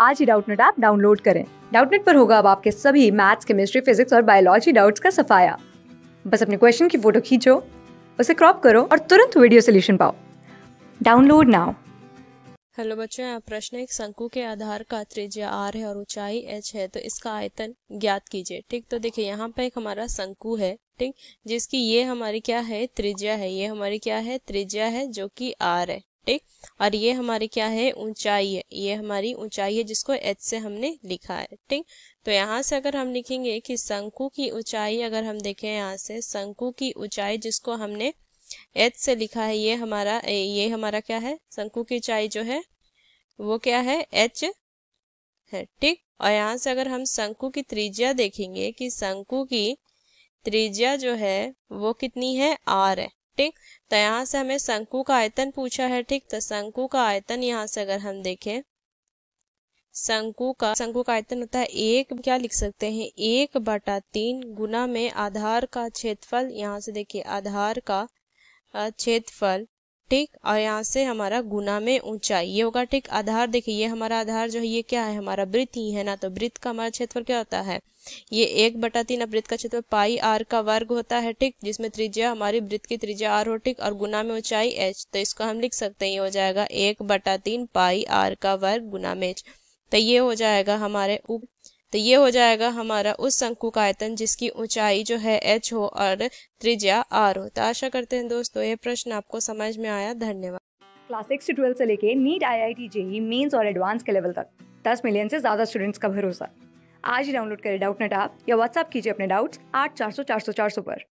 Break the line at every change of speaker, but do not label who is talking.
आज ही Doubtnut app download करें डाउटनेट पर होगा अब आपके सभी मैथ्स केमिस्ट्री फिजिक्स और बायोलॉजी डाउट्स का सफाया बस अपने क्वेश्चन की फोटो खींचो उसे क्रॉप करो और तुरंत वीडियो सोल्यूशन पाओ डाउनलोड नाउ
हेलो बच्चों यहाँ प्रश्न एक शंकु के आधार का त्रिज्या आर है और ऊंचाई एच है तो इसका आयतन ज्ञात कीजिए ठीक तो देखिए यहाँ पे एक हमारा शंकु है ठीक जिसकी ये हमारी क्या है त्रिज्या है ये हमारी क्या है त्रिज्या है जो कि आर है ठीक और ये हमारी क्या है ऊंचाई है ये हमारी ऊंचाई है जिसको एच से हमने लिखा है ठीक तो यहाँ से अगर हम लिखेंगे कि शंकु की ऊंचाई अगर हम देखें यहाँ से शंकु की ऊंचाई जिसको हमने एच से लिखा है ये हमारा ये हमारा क्या है शंकु की ऊंचाई जो है वो क्या है एच है ठीक और यहाँ से अगर हम शंकु की त्रिज्या देखेंगे कि शंकु की त्रिज्या जो है वो कितनी है आर है ठीक तो यहाँ से हमें शंकु का आयतन पूछा है ठीक तो शंकु का आयतन यहाँ से अगर हम देखें शंकु का शंकु का आयतन होता है एक क्या लिख सकते हैं एक बटा तीन गुना में आधार का क्षेत्रफल यहाँ से देखिए आधार का क्षेत्रफल टिक और यहाँ से हमारा गुना में ऊंचाई ये होगा टिक आधार देखिए ये हमारा आधार जो है ये क्या है हमारा वृत्त ही है ना तो वृत्त का हमारा क्षेत्रफल क्या होता है ये एक बटा तीन वृत्त का क्षेत्रफल पाई आर का वर्ग होता है टिक जिसमें त्रिज्या हमारी वृत्त की त्रिज्या आर हो टिक और गुना में ऊंचाई एच तो इसको हम लिख सकते हैं ये हो जाएगा एक बटा तीन पाई आर का वर्ग गुना में एच तो ये हो जाएगा हमारे उप तो ये हो जाएगा हमारा उस शंकु का आयतन जिसकी ऊंचाई जो है एच हो और त्रिज्या आर हो तो आशा करते हैं दोस्तों ये प्रश्न आपको समझ में आया धन्यवाद क्लास सिक्स से ट्वेल्थ से लेके NEET I I T JEE mains और एडवांस के लेवल तक
दस मिलियन से ज्यादा स्टूडेंट्स का भरोसा आज ही डाउनलोड करें डाउट नेट आप या व्हाट्सअप कीजिए अपने डाउट्स आठ चार सौ चार सौ चार सौ पर